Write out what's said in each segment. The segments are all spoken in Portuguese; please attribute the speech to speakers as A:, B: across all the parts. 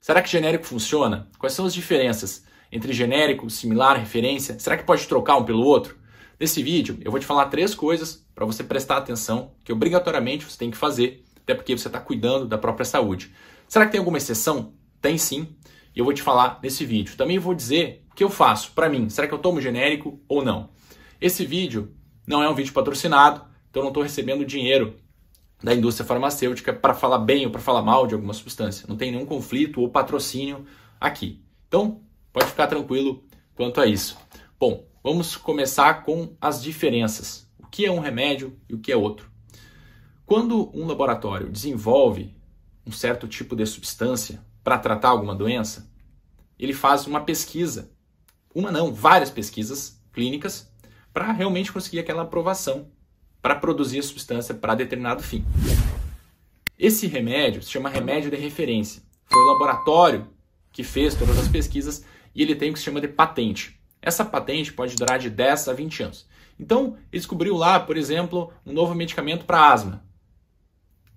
A: Será que genérico funciona? Quais são as diferenças entre genérico, similar, referência? Será que pode trocar um pelo outro? Nesse vídeo eu vou te falar três coisas para você prestar atenção que obrigatoriamente você tem que fazer, até porque você está cuidando da própria saúde. Será que tem alguma exceção? Tem sim, e eu vou te falar nesse vídeo. Também vou dizer o que eu faço para mim. Será que eu tomo genérico ou não? Esse vídeo não é um vídeo patrocinado, então eu não estou recebendo dinheiro da indústria farmacêutica para falar bem ou para falar mal de alguma substância. Não tem nenhum conflito ou patrocínio aqui. Então, pode ficar tranquilo quanto a isso. Bom, vamos começar com as diferenças. O que é um remédio e o que é outro? Quando um laboratório desenvolve um certo tipo de substância para tratar alguma doença, ele faz uma pesquisa. Uma não, várias pesquisas clínicas para realmente conseguir aquela aprovação para produzir a substância para determinado fim. Esse remédio se chama remédio de referência. Foi o laboratório que fez todas as pesquisas e ele tem o que se chama de patente. Essa patente pode durar de 10 a 20 anos. Então, ele descobriu lá, por exemplo, um novo medicamento para asma.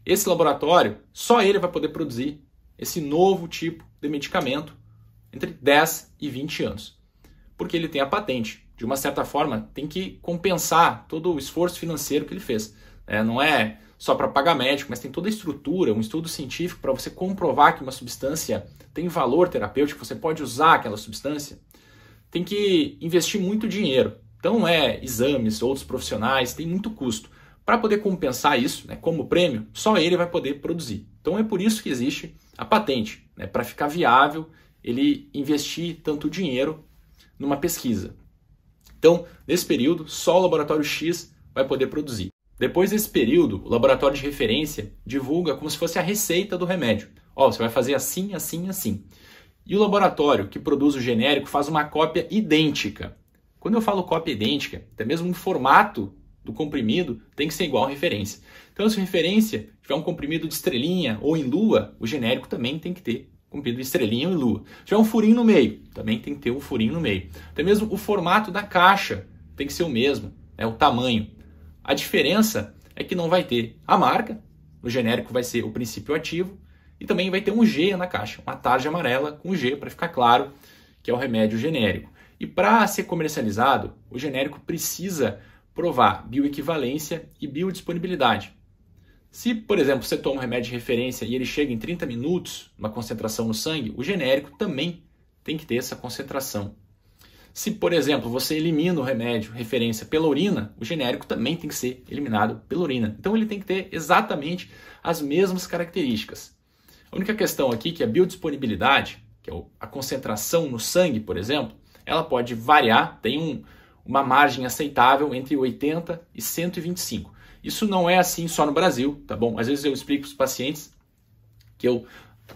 A: Esse laboratório, só ele vai poder produzir esse novo tipo de medicamento entre 10 e 20 anos, porque ele tem a patente de uma certa forma, tem que compensar todo o esforço financeiro que ele fez. É, não é só para pagar médico, mas tem toda a estrutura, um estudo científico para você comprovar que uma substância tem valor terapêutico, você pode usar aquela substância. Tem que investir muito dinheiro. Então, é exames, outros profissionais, tem muito custo. Para poder compensar isso, né, como prêmio, só ele vai poder produzir. Então, é por isso que existe a patente, né, para ficar viável ele investir tanto dinheiro numa pesquisa. Então, nesse período, só o laboratório X vai poder produzir. Depois desse período, o laboratório de referência divulga como se fosse a receita do remédio. Ó, oh, você vai fazer assim, assim, assim. E o laboratório que produz o genérico faz uma cópia idêntica. Quando eu falo cópia idêntica, até mesmo o formato do comprimido tem que ser igual à referência. Então, se a referência tiver um comprimido de estrelinha ou em lua, o genérico também tem que ter comprido estrelinha e lua. Se tiver um furinho no meio, também tem que ter um furinho no meio. Até mesmo o formato da caixa tem que ser o mesmo, né, o tamanho. A diferença é que não vai ter a marca, O genérico vai ser o princípio ativo, e também vai ter um G na caixa, uma tarja amarela com G, para ficar claro que é o remédio genérico. E para ser comercializado, o genérico precisa provar bioequivalência e biodisponibilidade. Se, por exemplo, você toma um remédio de referência e ele chega em 30 minutos, uma concentração no sangue, o genérico também tem que ter essa concentração. Se, por exemplo, você elimina o remédio referência pela urina, o genérico também tem que ser eliminado pela urina. Então ele tem que ter exatamente as mesmas características. A única questão aqui é que a biodisponibilidade, que é a concentração no sangue, por exemplo, ela pode variar, tem um, uma margem aceitável entre 80 e 125. Isso não é assim só no Brasil, tá bom? Às vezes eu explico para os pacientes que eu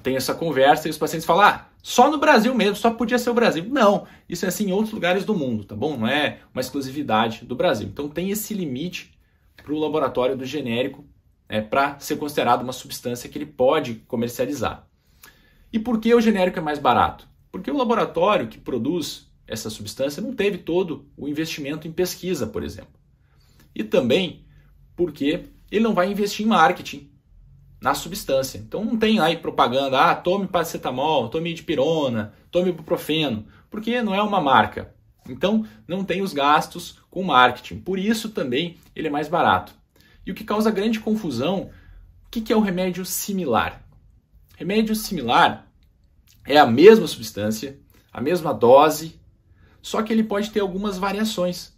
A: tenho essa conversa e os pacientes falam: ah, só no Brasil mesmo, só podia ser o Brasil. Não, isso é assim em outros lugares do mundo, tá bom? Não é uma exclusividade do Brasil. Então tem esse limite para o laboratório do genérico né, para ser considerado uma substância que ele pode comercializar. E por que o genérico é mais barato? Porque o laboratório que produz essa substância não teve todo o investimento em pesquisa, por exemplo. E também porque ele não vai investir em marketing na substância. Então não tem aí propaganda, ah, tome paracetamol, tome dipirona, tome ibuprofeno, porque não é uma marca. Então não tem os gastos com marketing. Por isso também ele é mais barato. E o que causa grande confusão, o que é o remédio similar? Remédio similar é a mesma substância, a mesma dose, só que ele pode ter algumas variações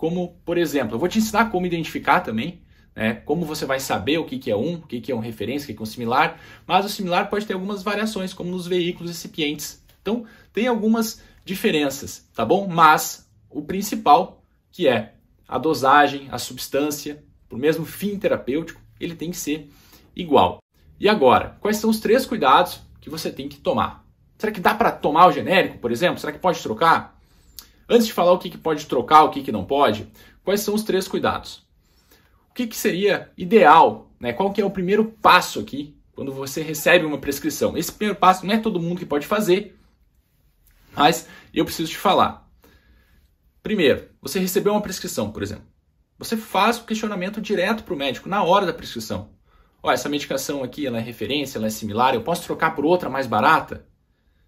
A: como, por exemplo, eu vou te ensinar como identificar também, né? Como você vai saber o que, que é um, o que, que é um referência, o que, que é um similar, mas o similar pode ter algumas variações, como nos veículos recipientes. Então, tem algumas diferenças, tá bom? Mas o principal, que é a dosagem, a substância, para o mesmo fim terapêutico, ele tem que ser igual. E agora, quais são os três cuidados que você tem que tomar? Será que dá para tomar o genérico, por exemplo? Será que pode trocar? Antes de falar o que, que pode trocar, o que, que não pode, quais são os três cuidados? O que, que seria ideal? Né? Qual que é o primeiro passo aqui quando você recebe uma prescrição? Esse primeiro passo não é todo mundo que pode fazer, mas eu preciso te falar. Primeiro, você recebeu uma prescrição, por exemplo. Você faz o questionamento direto para o médico na hora da prescrição. Olha, essa medicação aqui ela é referência, ela é similar, eu posso trocar por outra mais barata?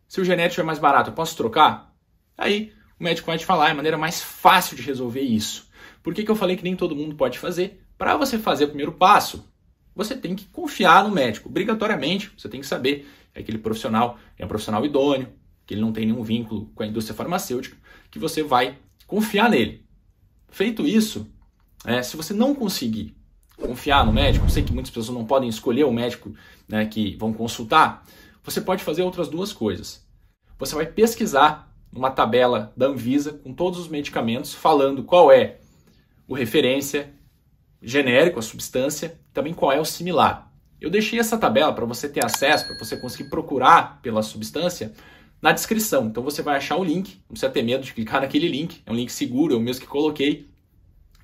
A: Se o genético é mais barato, eu posso trocar? Aí o médico vai te falar ah, é a maneira mais fácil de resolver isso. Por que, que eu falei que nem todo mundo pode fazer? Para você fazer o primeiro passo, você tem que confiar no médico. Obrigatoriamente, você tem que saber que é aquele profissional é um profissional idôneo, que ele não tem nenhum vínculo com a indústria farmacêutica, que você vai confiar nele. Feito isso, é, se você não conseguir confiar no médico, eu sei que muitas pessoas não podem escolher o médico né, que vão consultar, você pode fazer outras duas coisas. Você vai pesquisar uma tabela da Anvisa com todos os medicamentos, falando qual é o referência genérico, a substância, também qual é o similar. Eu deixei essa tabela para você ter acesso, para você conseguir procurar pela substância na descrição. Então você vai achar o link, não precisa ter medo de clicar naquele link, é um link seguro, é o mesmo que coloquei.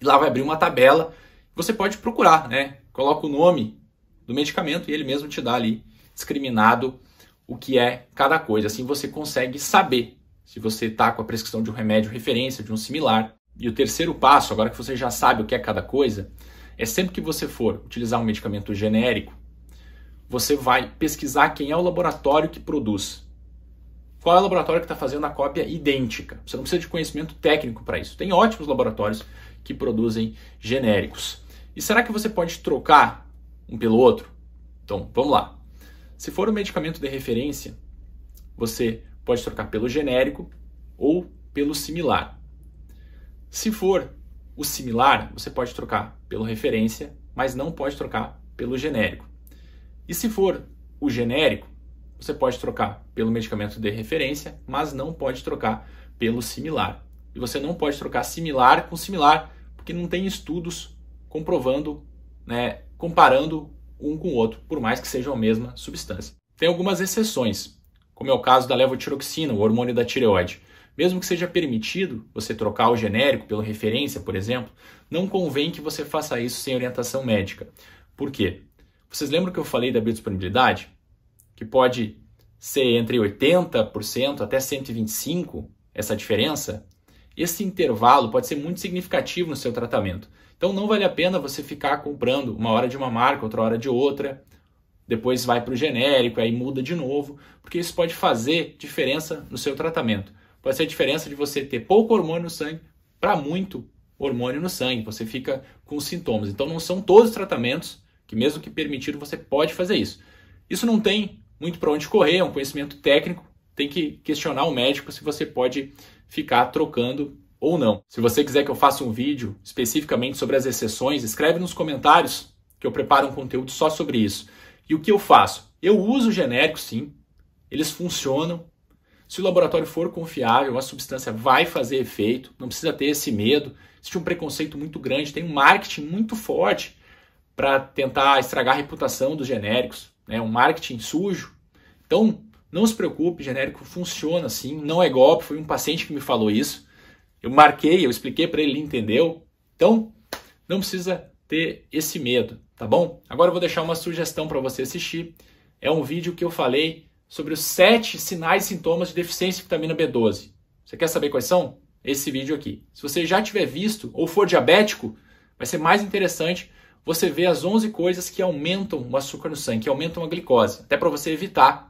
A: E lá vai abrir uma tabela, você pode procurar, né? Coloca o nome do medicamento e ele mesmo te dá ali discriminado o que é cada coisa. Assim você consegue saber se você está com a prescrição de um remédio referência, de um similar. E o terceiro passo, agora que você já sabe o que é cada coisa, é sempre que você for utilizar um medicamento genérico, você vai pesquisar quem é o laboratório que produz. Qual é o laboratório que está fazendo a cópia idêntica? Você não precisa de conhecimento técnico para isso. Tem ótimos laboratórios que produzem genéricos. E será que você pode trocar um pelo outro? Então, vamos lá. Se for um medicamento de referência, você Pode trocar pelo genérico ou pelo similar. Se for o similar, você pode trocar pelo referência, mas não pode trocar pelo genérico. E se for o genérico, você pode trocar pelo medicamento de referência, mas não pode trocar pelo similar. E você não pode trocar similar com similar, porque não tem estudos comprovando, né, comparando um com o outro, por mais que sejam a mesma substância. Tem algumas exceções como é o caso da levotiroxina, o hormônio da tireoide. Mesmo que seja permitido você trocar o genérico pela referência, por exemplo, não convém que você faça isso sem orientação médica. Por quê? Vocês lembram que eu falei da biodisponibilidade? Que pode ser entre 80% até 125% essa diferença? Esse intervalo pode ser muito significativo no seu tratamento. Então não vale a pena você ficar comprando uma hora de uma marca, outra hora de outra, depois vai para o genérico, aí muda de novo, porque isso pode fazer diferença no seu tratamento. Pode ser a diferença de você ter pouco hormônio no sangue para muito hormônio no sangue, você fica com sintomas. Então não são todos os tratamentos que mesmo que permitido você pode fazer isso. Isso não tem muito para onde correr, é um conhecimento técnico, tem que questionar o médico se você pode ficar trocando ou não. Se você quiser que eu faça um vídeo especificamente sobre as exceções, escreve nos comentários que eu preparo um conteúdo só sobre isso. E o que eu faço? Eu uso genéricos, sim. Eles funcionam. Se o laboratório for confiável, a substância vai fazer efeito. Não precisa ter esse medo. Existe um preconceito muito grande. Tem um marketing muito forte para tentar estragar a reputação dos genéricos. Né? Um marketing sujo. Então, não se preocupe, genérico funciona sim. Não é golpe. Foi um paciente que me falou isso. Eu marquei, eu expliquei para ele, ele entendeu. Então, não precisa ter esse medo tá bom? Agora eu vou deixar uma sugestão para você assistir. É um vídeo que eu falei sobre os sete sinais e sintomas de deficiência de vitamina B12. Você quer saber quais são? Esse vídeo aqui. Se você já tiver visto ou for diabético, vai ser mais interessante você ver as 11 coisas que aumentam o açúcar no sangue, que aumentam a glicose, até para você evitar